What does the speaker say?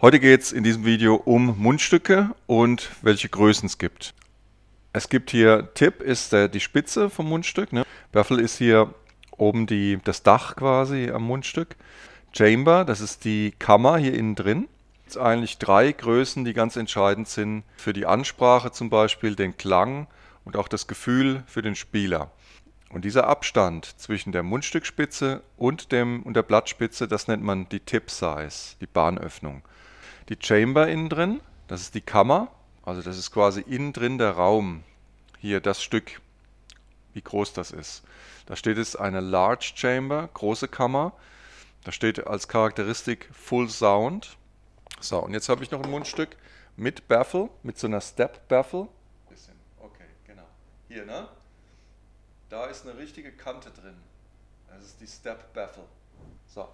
Heute geht es in diesem Video um Mundstücke und welche Größen es gibt. Es gibt hier, Tipp ist der, äh, die Spitze vom Mundstück. Ne? Baffle ist hier oben die, das Dach quasi am Mundstück. Chamber, das ist die Kammer hier innen drin. Es gibt eigentlich drei Größen, die ganz entscheidend sind für die Ansprache zum Beispiel, den Klang und auch das Gefühl für den Spieler. Und dieser Abstand zwischen der Mundstückspitze und, dem, und der Blattspitze, das nennt man die Tip-Size, die Bahnöffnung die Chamber innen drin, das ist die Kammer, also das ist quasi innen drin der Raum. Hier das Stück, wie groß das ist. Da steht es eine Large Chamber, große Kammer. Da steht als Charakteristik Full Sound. So, und jetzt habe ich noch ein Mundstück mit Baffle, mit so einer Step Baffle. Okay, genau. Hier, ne? Da ist eine richtige Kante drin. Das ist die Step Baffle. So.